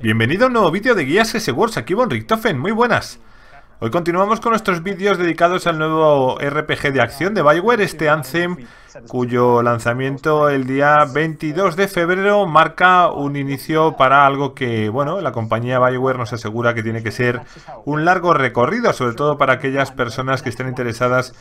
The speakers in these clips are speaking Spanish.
Bienvenido a un nuevo vídeo de guías S-Works. aquí Von Richtofen, muy buenas. Hoy continuamos con nuestros vídeos dedicados al nuevo RPG de acción de Bioware, este Anthem, cuyo lanzamiento el día 22 de febrero marca un inicio para algo que, bueno, la compañía Bioware nos asegura que tiene que ser un largo recorrido, sobre todo para aquellas personas que estén interesadas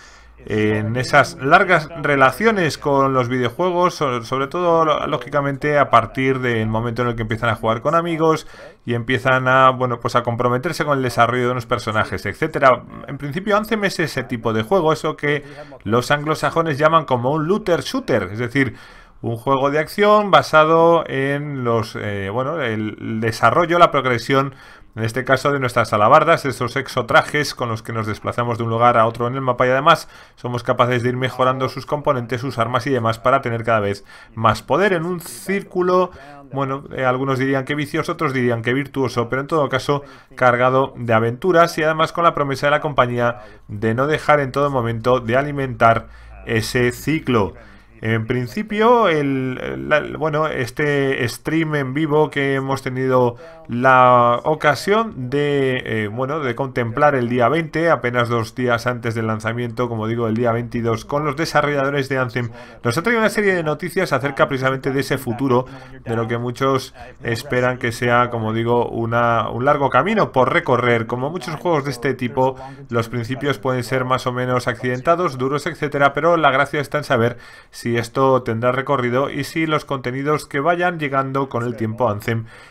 en esas largas relaciones con los videojuegos, sobre todo lógicamente a partir del momento en el que empiezan a jugar con amigos y empiezan a, bueno, pues a comprometerse con el desarrollo de unos personajes, etcétera. En principio, 11 meses ese tipo de juego, eso que los anglosajones llaman como un looter shooter, es decir, un juego de acción basado en los, eh, bueno, el desarrollo, la progresión en este caso de nuestras alabardas, esos exotrajes con los que nos desplazamos de un lugar a otro en el mapa y además somos capaces de ir mejorando sus componentes, sus armas y demás para tener cada vez más poder en un círculo, bueno, eh, algunos dirían que vicioso, otros dirían que virtuoso, pero en todo caso cargado de aventuras y además con la promesa de la compañía de no dejar en todo momento de alimentar ese ciclo. En principio, el, bueno, este stream en vivo que hemos tenido la ocasión de, eh, bueno, de contemplar el día 20, apenas dos días antes del lanzamiento, como digo, el día 22, con los desarrolladores de Anthem, nos ha traído una serie de noticias acerca precisamente de ese futuro, de lo que muchos esperan que sea, como digo, una, un largo camino por recorrer. Como muchos juegos de este tipo, los principios pueden ser más o menos accidentados, duros, etcétera, pero la gracia está en saber si esto tendrá recorrido y si los contenidos que vayan llegando con el tiempo a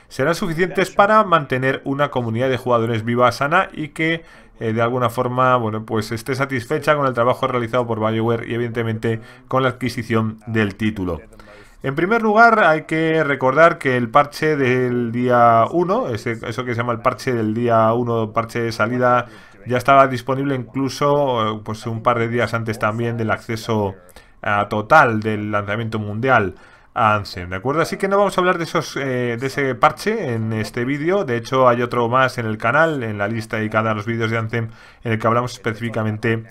serán suficientes para mantener una comunidad de jugadores viva, sana y que eh, de alguna forma, bueno, pues esté satisfecha con el trabajo realizado por BioWare y evidentemente con la adquisición del título. En primer lugar, hay que recordar que el parche del día 1, eso que se llama el parche del día 1, parche de salida, ya estaba disponible incluso eh, pues un par de días antes también del acceso total del lanzamiento mundial a ¿de acuerdo? Así que no vamos a hablar de, esos, eh, de ese parche en este vídeo, de hecho hay otro más en el canal, en la lista dedicada a los vídeos de Anthem, en el que hablamos específicamente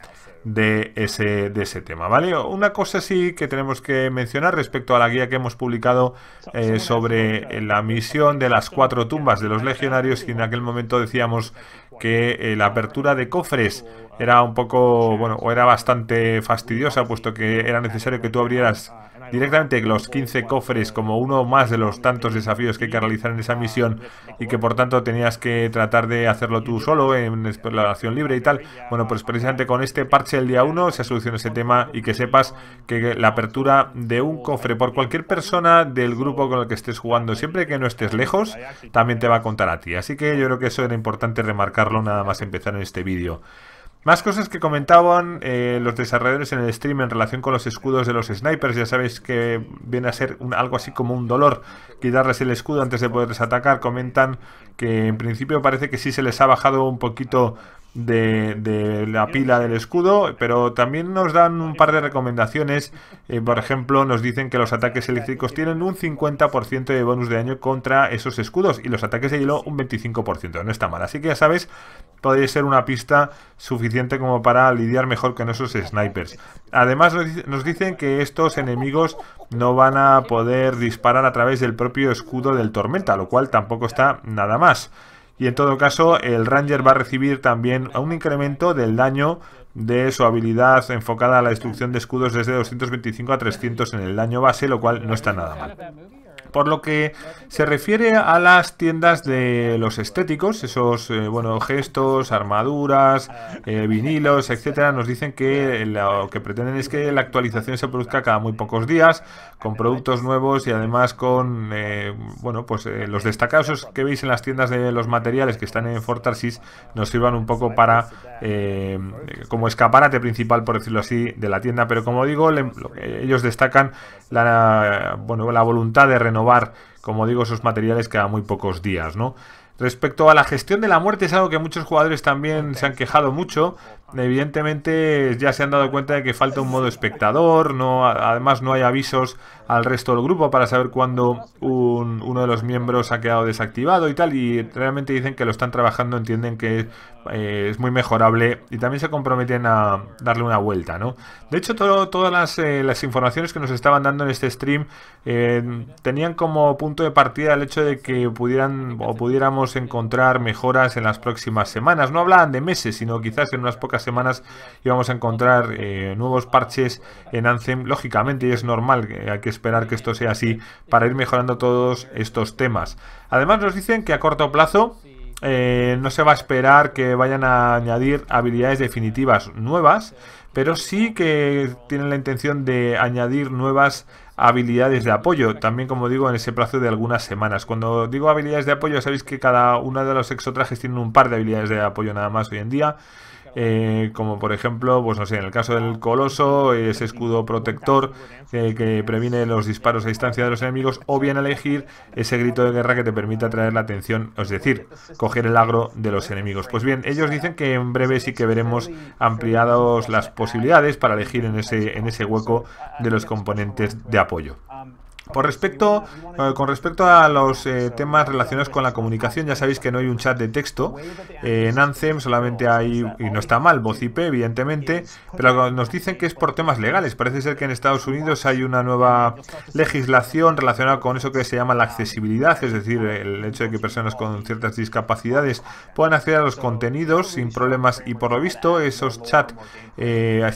de ese, de ese tema, ¿vale? Una cosa sí que tenemos que mencionar respecto a la guía que hemos publicado eh, sobre la misión de las cuatro tumbas de los legionarios, y en aquel momento decíamos que eh, la apertura de cofres era un poco, bueno, o era bastante fastidiosa, puesto que era necesario que tú abrieras directamente los 15 cofres como uno más de los tantos desafíos que hay que realizar en esa misión y que por tanto tenías que tratar de hacerlo tú solo en exploración libre y tal. Bueno, pues precisamente con este parche del día 1 se soluciona ese tema y que sepas que la apertura de un cofre por cualquier persona del grupo con el que estés jugando, siempre que no estés lejos, también te va a contar a ti. Así que yo creo que eso era importante remarcarlo nada más empezar en este vídeo. Más cosas que comentaban eh, los desarrolladores en el stream en relación con los escudos de los snipers. Ya sabéis que viene a ser algo así como un dolor quitarles el escudo antes de poderles atacar. Comentan que en principio parece que sí se les ha bajado un poquito de, la pila del escudo, pero también nos dan un par de recomendaciones. Eh, por ejemplo, nos dicen que los ataques eléctricos tienen un 50% de bonus de daño contra esos escudos y los ataques de hielo un 25%. No está mal. Así que ya sabes podría ser una pista suficiente como para lidiar mejor con esos snipers. Además nos dicen que estos enemigos no van a poder disparar a través del propio escudo del tormenta, lo cual tampoco está nada más. Y en todo caso el ranger va a recibir también un incremento del daño de su habilidad enfocada a la destrucción de escudos desde 225 a 300 en el daño base, lo cual no está nada mal. Por lo que se refiere a las tiendas de los estéticos, esos eh, gestos, armaduras, eh, vinilos, etcétera, nos dicen que lo que pretenden es que la actualización se produzca cada muy pocos días, con productos nuevos y además con eh, bueno, pues los destacados que veis en las tiendas de los materiales que están en Fortarsis nos sirvan un poco para como escaparate principal, por decirlo así, de la tienda. Pero como digo, ellos destacan la bueno la voluntad de renovar como digo, esos materiales cada muy pocos días, ¿no? Respecto a la gestión de la muerte es algo que muchos jugadores también se han quejado mucho, Evidentemente ya se han dado cuenta de que falta un modo espectador, no, además no hay avisos al resto del grupo para saber cuándo uno de los miembros ha quedado desactivado y tal, y realmente dicen que lo están trabajando, entienden que eh, es muy mejorable y también se comprometen a darle una vuelta, ¿no? De hecho, todas eh, las, informaciones que nos estaban dando en este stream eh, tenían como punto de partida el hecho de que pudieran o pudiéramos encontrar mejoras en las próximas semanas. No hablaban de meses, sino quizás en unas pocas semanas y vamos a encontrar eh, nuevos parches en Anthem. Lógicamente, y es normal, que eh, hay que esperar que esto sea así para ir mejorando todos estos temas. Además, nos dicen que a corto plazo eh, no se va a esperar que vayan a añadir habilidades definitivas nuevas, pero sí que tienen la intención de añadir nuevas habilidades de apoyo, también como digo en ese plazo de algunas semanas. Cuando digo habilidades de apoyo, sabéis que cada uno de los exotrajes tiene un par de habilidades de apoyo nada más hoy en día. Eh, como por ejemplo, pues no sé, en el caso del Coloso, ese escudo protector que previene los disparos a distancia de los enemigos, o bien elegir ese grito de guerra que te permita atraer la atención, es decir, coger el agro de los enemigos. Pues bien, ellos dicen que en breve sí que veremos ampliados las posibilidades para elegir en ese, en ese hueco de los componentes de apoyo. Um, por respecto, eh, con respecto a los eh, temas relacionados con la comunicación, ya sabéis que no hay un chat de texto. Eh, en Anthem solamente hay, y no está mal, voz IP, evidentemente, pero nos dicen que es por temas legales. Parece ser que en Estados Unidos hay una nueva legislación relacionada con eso que se llama la accesibilidad, es decir, el hecho de que personas con ciertas discapacidades puedan acceder a los contenidos sin problemas y por lo visto esos chats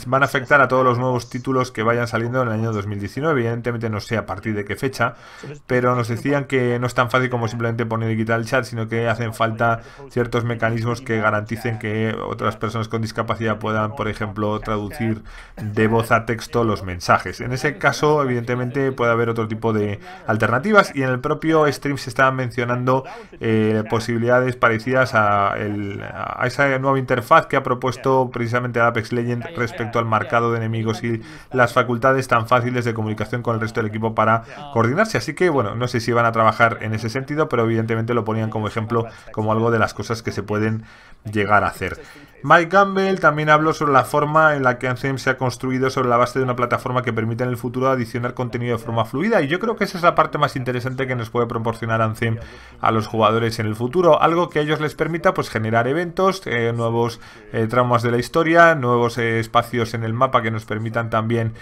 van a afectar a todos los nuevos títulos que vayan saliendo en el año 2019. Evidentemente no sé a partir de que fecha, pues, pero nos decían que no es tan fácil como simplemente poner y quitar el chat, sino que hacen falta ciertos mecanismos que garanticen que otras personas con discapacidad puedan, por ejemplo, traducir de voz a texto los mensajes. En ese caso, evidentemente, puede haber otro tipo de alternativas y en el propio stream se estaban mencionando eh, posibilidades parecidas a, a esa nueva interfaz que ha propuesto precisamente Apex Legend respecto al marcado de enemigos y las facultades tan fáciles de comunicación con el resto del equipo para Ah. coordinarse. Así que, bueno, no sé si van a trabajar en ese sentido, pero evidentemente lo ponían como ejemplo, como algo de las cosas que se pueden llegar a hacer. Mike Gamble también habló sobre la forma en la que Anthem se ha construido sobre la base de una plataforma que permita en el futuro adicionar contenido de forma fluida y yo creo que esa es la parte más interesante que nos puede proporcionar Anthem a los jugadores en el futuro, algo que a ellos les permita pues generar eventos, eh, nuevos eh, tramos de la historia, nuevos eh, espacios en el mapa que nos permitan también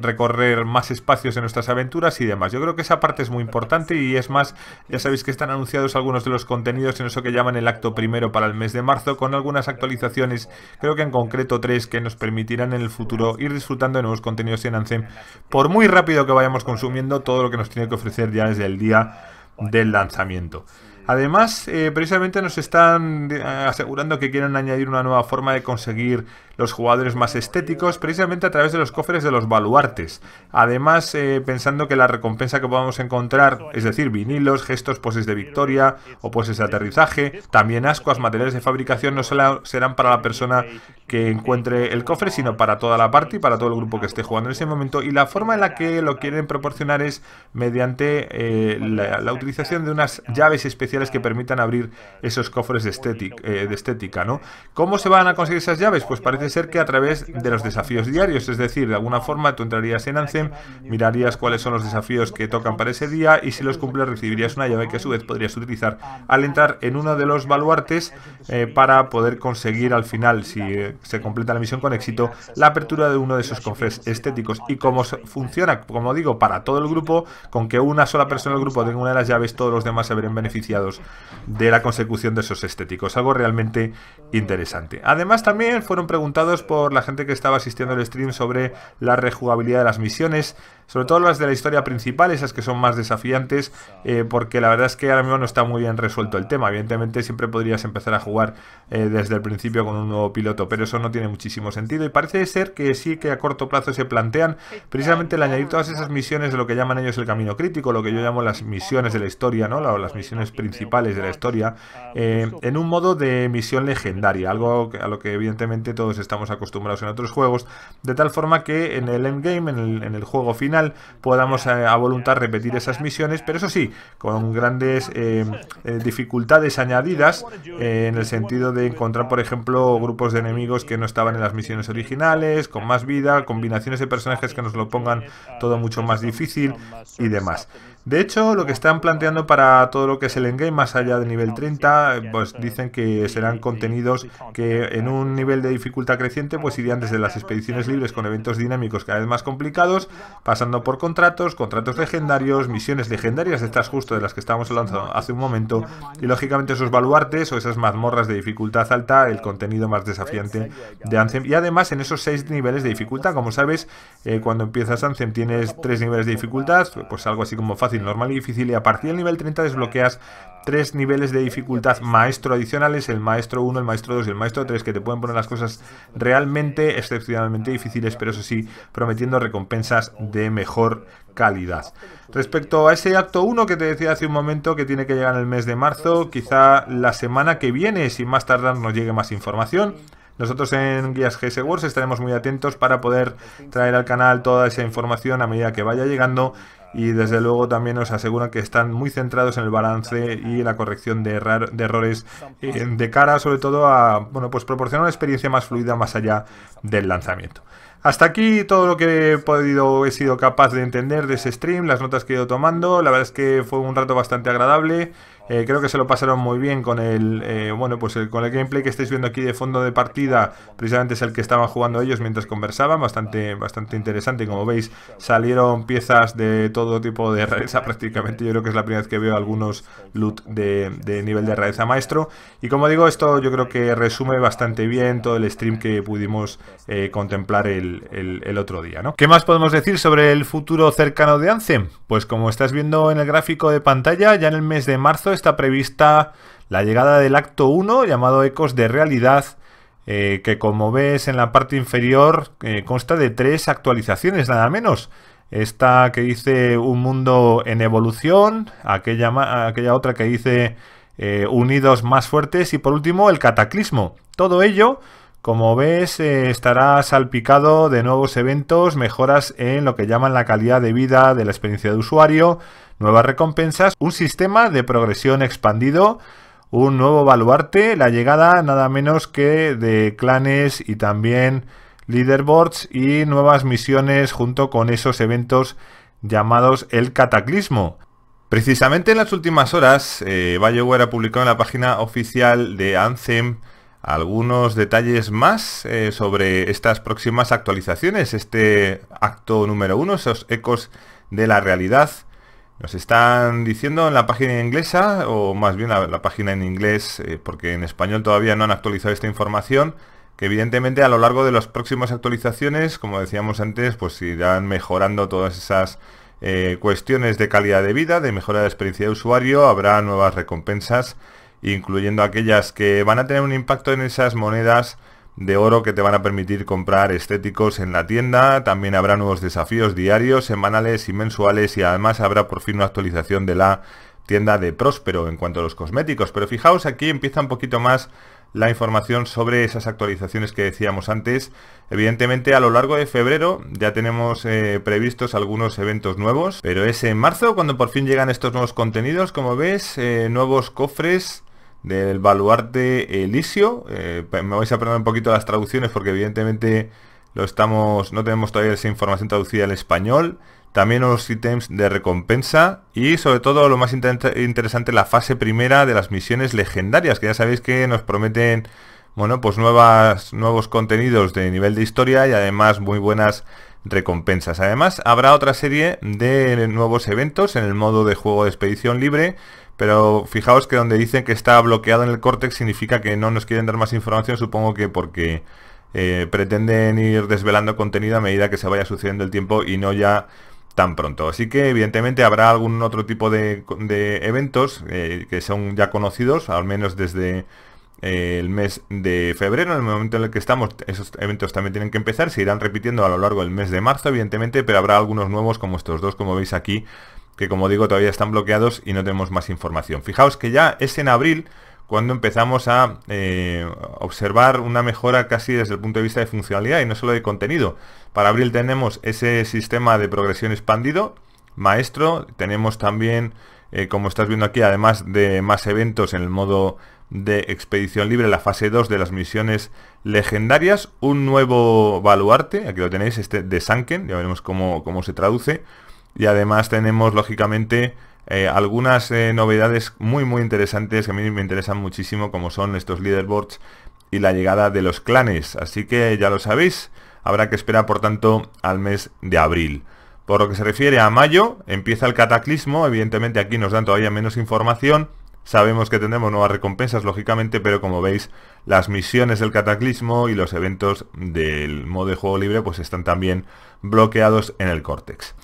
recorrer más espacios en nuestras aventuras y demás. Yo creo que esa parte es muy importante y es más, ya sabéis que están anunciados algunos de los contenidos en eso que llaman el acto primero para el mes de marzo, con algunas actualizaciones, creo que en concreto tres, que nos permitirán en el futuro ir disfrutando de nuevos contenidos en ANZEM por muy rápido que vayamos consumiendo todo lo que nos tiene que ofrecer ya desde el día del lanzamiento. Además, eh, precisamente nos están eh, asegurando que quieren añadir una nueva forma de conseguir los jugadores más estéticos, precisamente a través de los cofres de los baluartes. Además, eh, pensando que la recompensa que podamos encontrar, es decir, vinilos, gestos, poses de victoria o poses de aterrizaje, también ascuas, materiales de fabricación, no solo serán para la persona que encuentre el cofre, sino para toda la parte y para todo el grupo que esté jugando en ese momento. Y la forma en la que lo quieren proporcionar es mediante la, utilización de unas llaves especiales que permitan abrir esos cofres eh, de, estética, ¿no? ¿Cómo se van a conseguir esas llaves? Pues parece ser que a través de los desafíos diarios, es decir, de alguna forma tú entrarías en Anthem, mirarías cuáles son los desafíos que tocan para ese día y si los cumples recibirías una llave que a su vez podrías utilizar al entrar en uno de los baluartes eh, para poder conseguir al final, si eh, se completa la misión con éxito, la apertura de uno de esos cofres estéticos. Y cómo funciona, como digo, para todo el grupo, con que una sola persona del grupo tenga una de las llaves, todos los demás se verán beneficiados de la consecución de esos estéticos. Algo realmente interesante. Además, también fueron preguntados por la gente que estaba asistiendo al stream sobre la rejugabilidad de las misiones, sobre todo las de la historia principal, esas que son más desafiantes, eh, porque la verdad es que ahora mismo no está muy bien resuelto el tema. Evidentemente, siempre podrías empezar a jugar eh, desde el principio con un nuevo piloto, pero eso no tiene muchísimo sentido. Y parece ser que sí que a corto plazo se plantean precisamente el añadir todas esas misiones de lo que llaman ellos el camino crítico, lo que yo llamo las misiones de la historia, ¿no? Las misiones principales principales de la historia, eh, en un modo de misión legendaria, algo a lo que evidentemente todos estamos acostumbrados en otros juegos, de tal forma que en el endgame, en el, juego final, podamos eh, a, voluntad repetir esas misiones, pero eso sí, con grandes eh, dificultades añadidas, en el sentido de encontrar, por ejemplo, grupos de enemigos que no estaban en las misiones originales, con más vida, combinaciones de personajes que nos lo pongan todo mucho más difícil y demás. De hecho, lo que están planteando para todo lo que es el endgame más allá del nivel 30, pues dicen que serán contenidos que en un nivel de dificultad creciente pues irían desde las expediciones libres con eventos dinámicos cada vez más complicados, pasando por contratos, contratos legendarios, misiones legendarias, estas justo de las que estábamos hablando hace un momento, y lógicamente esos baluartes o esas mazmorras de dificultad alta, el contenido más desafiante de Anthem. Y además en esos seis niveles de dificultad, como sabes, eh, cuando empiezas Anthem tienes tres niveles de dificultad, pues algo así como fácil normal y difícil y a partir del nivel 30 desbloqueas tres niveles de dificultad maestro adicionales, el maestro 1, el maestro 2 y el maestro 3, que te pueden poner las cosas realmente excepcionalmente difíciles, pero eso sí, prometiendo recompensas de mejor calidad. Respecto a ese acto 1 que te decía hace un momento que tiene que llegar en el mes de marzo, quizá la semana que viene, sin más tardar, nos llegue más información. Nosotros en Guías GS Wars estaremos muy atentos para poder traer al canal toda esa información a medida que vaya llegando y desde luego también os aseguran que están muy centrados en el balance y la corrección de, errores eh, de cara sobre todo a bueno, pues proporcionar una experiencia más fluida más allá del lanzamiento. Hasta aquí todo lo que he podido, he sido capaz de entender de ese stream, las notas que he ido tomando. La verdad es que fue un rato bastante agradable. Eh, creo que se lo pasaron muy bien con el eh, bueno pues con el gameplay que estáis viendo aquí de fondo de partida. Precisamente es el que estaban jugando ellos mientras conversaban. Bastante, bastante interesante. Como veis, salieron piezas de todo tipo de rareza prácticamente. Yo creo que es la primera vez que veo algunos loot de, nivel de rareza maestro. Y como digo, esto yo creo que resume bastante bien todo el stream que pudimos eh, contemplar el, otro día. ¿no? ¿Qué más podemos decir sobre el futuro cercano de Anthem? Pues como estás viendo en el gráfico de pantalla, ya en el mes de marzo está prevista la llegada del acto 1 llamado Ecos de Realidad, eh, que como ves en la parte inferior eh, consta de tres actualizaciones nada menos. Esta que dice Un mundo en evolución, aquella, aquella otra que dice eh, Unidos más fuertes y por último el cataclismo. Todo ello, como ves, estará salpicado de nuevos eventos, mejoras en lo que llaman la calidad de vida de la experiencia de usuario, nuevas recompensas, un sistema de progresión expandido, un nuevo baluarte, la llegada nada menos que de clanes y también leaderboards y nuevas misiones junto con esos eventos llamados el cataclismo. Precisamente en las últimas horas, eh, ha publicado en la página oficial de Anthem algunos detalles más eh, sobre estas próximas actualizaciones, este acto número uno, esos ecos de la realidad nos están diciendo en la página inglesa, o más bien la, página en inglés, eh, porque en español todavía no han actualizado esta información, que evidentemente a lo largo de las próximas actualizaciones, como decíamos antes, pues irán mejorando todas esas eh, cuestiones de calidad de vida, de mejora de experiencia de usuario, habrá nuevas recompensas, incluyendo aquellas que van a tener un impacto en esas monedas de oro que te van a permitir comprar estéticos en la tienda, también habrá nuevos desafíos diarios, semanales y mensuales y además habrá por fin una actualización de la tienda de Próspero en cuanto a los cosméticos. Pero fijaos, aquí empieza un poquito más la información sobre esas actualizaciones que decíamos antes. Evidentemente a lo largo de febrero ya tenemos eh, previstos algunos eventos nuevos, pero es en marzo cuando por fin llegan estos nuevos contenidos, como ves, eh, nuevos cofres del baluarte Elisio. Eh, me vais a perder un poquito las traducciones porque evidentemente estamos, no tenemos todavía esa información traducida al español. También los ítems de recompensa y sobre todo lo más interesante la fase primera de las misiones legendarias, que ya sabéis que nos prometen bueno, pues nuevas, nuevos contenidos de nivel de historia y además muy buenas recompensas. Además, habrá otra serie de nuevos eventos en el modo de juego de expedición libre, pero fijaos que donde dicen que está bloqueado en el córtex significa que no nos quieren dar más información, supongo que porque eh, pretenden ir desvelando contenido a medida que se vaya sucediendo el tiempo y no ya tan pronto. Así que evidentemente habrá algún otro tipo de, eventos eh, que son ya conocidos, al menos desde eh, el mes de febrero, en el momento en el que estamos, esos eventos también tienen que empezar, se irán repitiendo a lo largo del mes de marzo, evidentemente, pero habrá algunos nuevos como estos dos, como veis aquí, que como digo todavía están bloqueados y no tenemos más información. Fijaos que ya es en abril cuando empezamos a eh, observar una mejora casi desde el punto de vista de funcionalidad y no solo de contenido. Para abril tenemos ese sistema de progresión expandido, maestro, tenemos también, eh, como estás viendo aquí, además de más eventos en el modo de expedición libre, la fase 2 de las misiones legendarias, un nuevo baluarte, aquí lo tenéis, este de Sanken, ya veremos cómo, cómo se traduce, y además tenemos, lógicamente, eh, algunas eh, novedades muy muy interesantes que a mí me interesan muchísimo como son estos leaderboards y la llegada de los clanes así que ya lo sabéis habrá que esperar por tanto al mes de abril por lo que se refiere a mayo empieza el cataclismo evidentemente aquí nos dan todavía menos información sabemos que tendremos nuevas recompensas lógicamente pero como veis las misiones del cataclismo y los eventos del modo de juego libre pues están también bloqueados en el córtex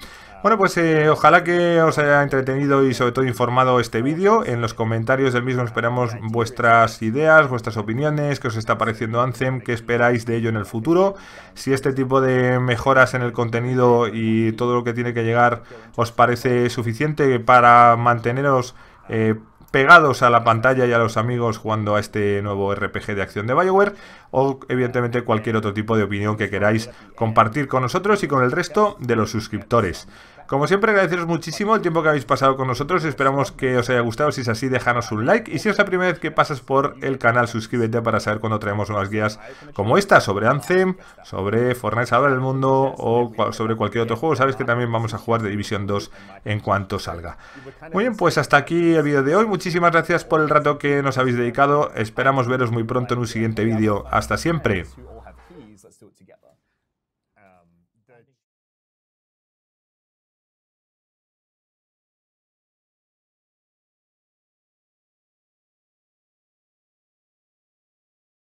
bueno, pues eh, ojalá que os haya entretenido y sobre todo informado este vídeo. En los comentarios del mismo esperamos vuestras ideas, vuestras opiniones, qué os está pareciendo Anthem, qué esperáis de ello en el futuro. Si este tipo de mejoras en el contenido y todo lo que tiene que llegar os parece suficiente para manteneros... Eh, pegados a la pantalla y a los amigos jugando a este nuevo RPG de acción de Bioware o evidentemente cualquier otro tipo de opinión que queráis compartir con nosotros y con el resto de los suscriptores. Como siempre, agradeceros muchísimo el tiempo que habéis pasado con nosotros. Esperamos que os haya gustado. Si es así, déjanos un like. Y si es la primera vez que pasas por el canal, suscríbete para saber cuando traemos nuevas guías como esta sobre Anthem, sobre Fortnite Salvar el Mundo o sobre cualquier otro juego. Sabes que también vamos a jugar de División 2 en cuanto salga. Muy bien, pues hasta aquí el vídeo de hoy. Muchísimas gracias por el rato que nos habéis dedicado. Esperamos veros muy pronto en un siguiente vídeo. Hasta siempre.